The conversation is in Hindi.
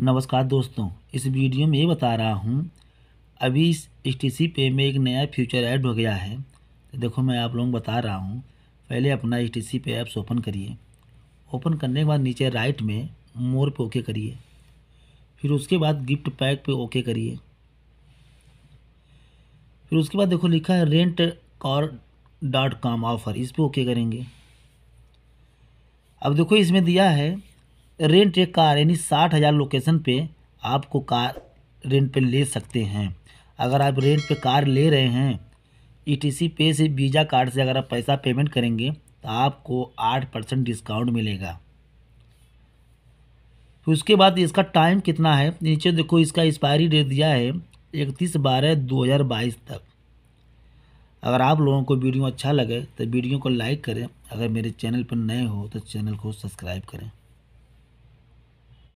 नमस्कार दोस्तों इस वीडियो में ये बता रहा हूँ अभी इस टी पे में एक नया फ्यूचर ऐड हो गया है तो देखो मैं आप लोगों को बता रहा हूँ पहले अपना एस टी पे ऐप्स ओपन करिए ओपन करने के बाद नीचे राइट में मोर पे ओके करिए फिर उसके बाद गिफ्ट पैक पे ओके करिए फिर उसके बाद देखो लिखा है रेंट और डॉट कॉम ऑफ़र इस पर ओके करेंगे अब देखो इसमें दिया है रेंट ए कार यानी साठ हज़ार लोकेशन पे आपको कार रेंट पे ले सकते हैं अगर आप रेंट पे कार ले रहे हैं ईटीसी e पे से वीज़ा कार्ड से अगर आप पैसा पेमेंट करेंगे तो आपको आठ परसेंट डिस्काउंट मिलेगा फिर उसके बाद इसका टाइम कितना है नीचे देखो इसका एक्सपायरी डेट दिया है इकतीस बारह दो हज़ार बाईस तक अगर आप लोगों को वीडियो अच्छा लगे तो वीडियो को लाइक करें अगर मेरे चैनल पर नए हो तो चैनल को सब्सक्राइब करें